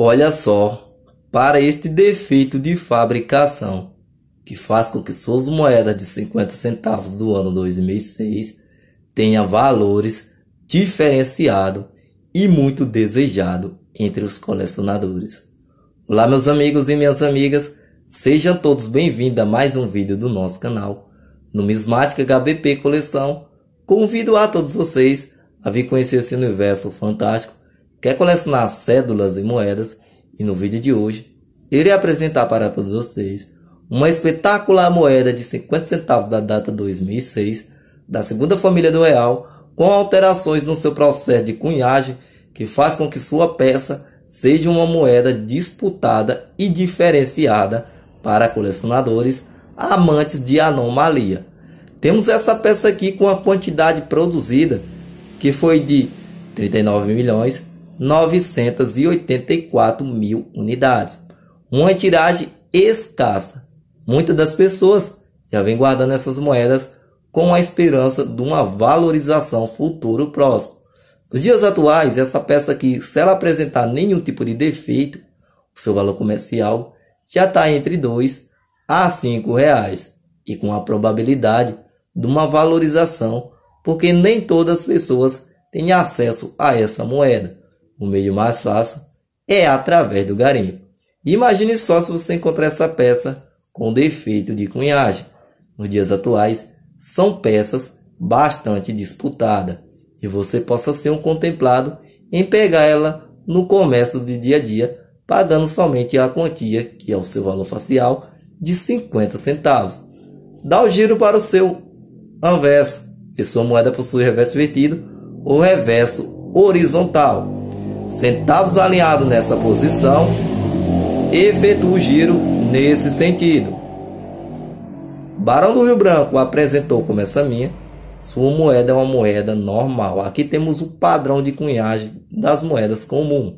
Olha só para este defeito de fabricação, que faz com que suas moedas de 50 centavos do ano 2006 tenha valores diferenciado e muito desejado entre os colecionadores. Olá meus amigos e minhas amigas, sejam todos bem-vindos a mais um vídeo do nosso canal Numismática HBP Coleção. Convido a todos vocês a vir conhecer esse universo fantástico Quer colecionar cédulas e moedas? E no vídeo de hoje, irei apresentar para todos vocês uma espetacular moeda de 50 centavos da data 2006, da segunda família do real, com alterações no seu processo de cunhagem, que faz com que sua peça seja uma moeda disputada e diferenciada para colecionadores amantes de anomalia. Temos essa peça aqui com a quantidade produzida, que foi de 39 milhões 984 mil unidades. Uma tiragem escassa. Muitas das pessoas já vem guardando essas moedas com a esperança de uma valorização futuro próximo. Nos dias atuais, essa peça aqui, se ela apresentar nenhum tipo de defeito, o seu valor comercial já está entre 2 a 5 reais e com a probabilidade de uma valorização, porque nem todas as pessoas têm acesso a essa moeda. O meio mais fácil é através do garimpo. Imagine só se você encontrar essa peça com defeito de cunhagem. Nos dias atuais, são peças bastante disputadas e você possa ser um contemplado em pegar ela no comércio do dia a dia, pagando somente a quantia, que é o seu valor facial, de 50 centavos. Dá o giro para o seu anverso, que sua moeda possui reverso invertido ou reverso horizontal centavos alinhado nessa posição, efetua o giro nesse sentido. Barão do Rio Branco apresentou como essa minha. Sua moeda é uma moeda normal. Aqui temos o padrão de cunhagem das moedas comum.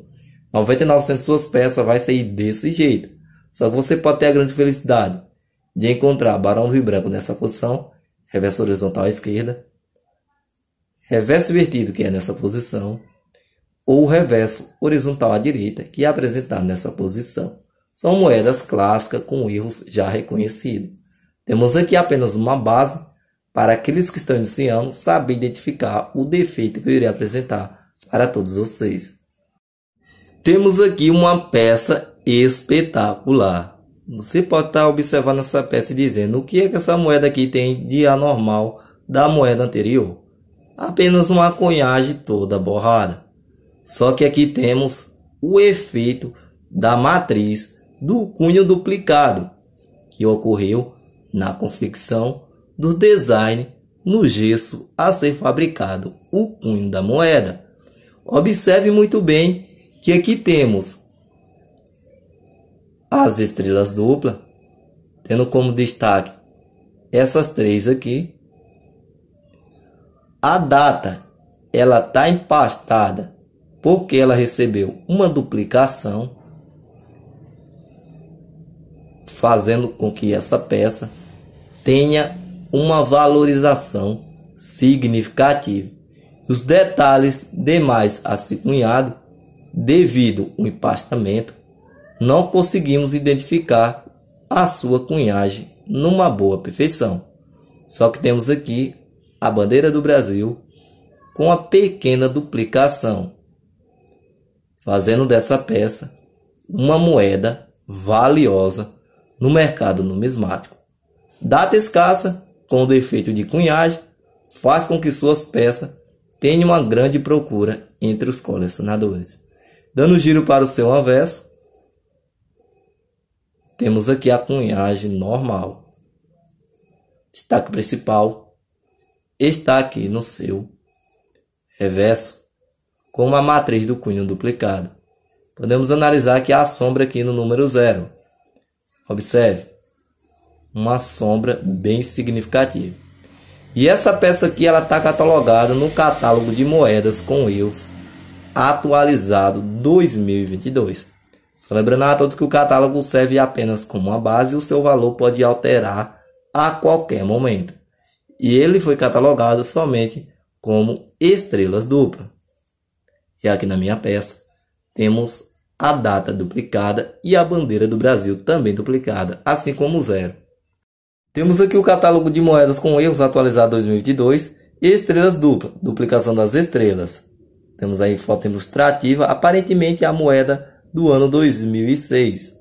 99% de suas peças vai sair desse jeito. Só que você pode ter a grande felicidade de encontrar Barão do Rio Branco nessa posição, reverso horizontal à esquerda, reverso invertido que é nessa posição, ou o reverso horizontal à direita, que é apresentado nessa posição. São moedas clássicas com erros já reconhecidos. Temos aqui apenas uma base para aqueles que estão iniciando saber identificar o defeito que eu irei apresentar para todos vocês. Temos aqui uma peça espetacular. Você pode estar observando essa peça e dizendo o que é que essa moeda aqui tem de anormal da moeda anterior. Apenas uma cunhagem toda borrada. Só que aqui temos o efeito da matriz do cunho duplicado que ocorreu na confecção do design no gesso a ser fabricado o cunho da moeda. Observe muito bem que aqui temos as estrelas duplas, tendo como destaque essas três aqui. A data ela está empastada porque ela recebeu uma duplicação, fazendo com que essa peça tenha uma valorização significativa. Os detalhes demais cunhado, devido ao empastamento, não conseguimos identificar a sua cunhagem numa boa perfeição. Só que temos aqui a bandeira do Brasil com a pequena duplicação fazendo dessa peça uma moeda valiosa no mercado numismático. Data escassa, com o efeito de cunhagem, faz com que suas peças tenham uma grande procura entre os colecionadores. Dando giro para o seu anverso, temos aqui a cunhagem normal. Destaque principal está aqui no seu reverso como a matriz do cunho duplicado. Podemos analisar que há sombra aqui no número zero. Observe, uma sombra bem significativa. E essa peça aqui ela está catalogada no catálogo de moedas com EUS atualizado 2022. Só lembrando a todos que o catálogo serve apenas como uma base e o seu valor pode alterar a qualquer momento. E ele foi catalogado somente como estrelas dupla. E aqui na minha peça temos a data duplicada e a bandeira do Brasil também duplicada, assim como o zero. Temos aqui o catálogo de moedas com erros atualizado 2022 e estrelas dupla, duplicação das estrelas. Temos aí foto ilustrativa, aparentemente a moeda do ano 2006.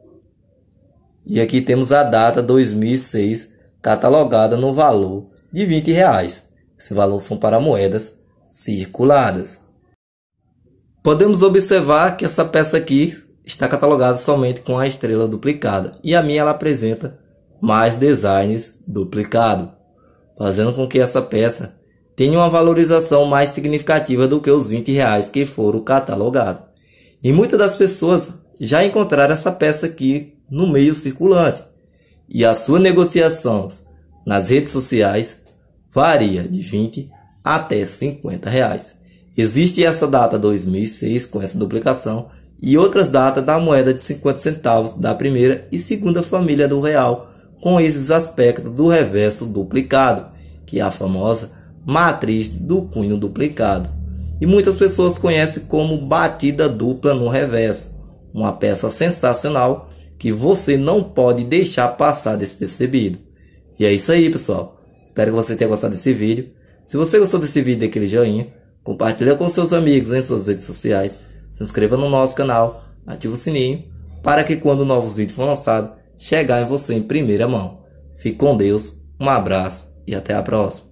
E aqui temos a data 2006 catalogada no valor de 20 reais. Esse valor são para moedas circuladas. Podemos observar que essa peça aqui está catalogada somente com a estrela duplicada e a minha ela apresenta mais designs duplicado, fazendo com que essa peça tenha uma valorização mais significativa do que os 20 reais que foram catalogados. E muitas das pessoas já encontraram essa peça aqui no meio circulante e a sua negociação nas redes sociais varia de 20 até 50 reais. Existe essa data 2006 com essa duplicação e outras datas da moeda de 50 centavos da primeira e segunda família do real com esses aspectos do reverso duplicado, que é a famosa matriz do cunho duplicado. E muitas pessoas conhecem como batida dupla no reverso, uma peça sensacional que você não pode deixar passar despercebido. E é isso aí, pessoal. Espero que você tenha gostado desse vídeo. Se você gostou desse vídeo, dê aquele joinha. Compartilhe com seus amigos em suas redes sociais. Se inscreva no nosso canal, ative o sininho para que quando novos vídeos for lançados, chegar em você em primeira mão. Fique com Deus, um abraço e até a próxima.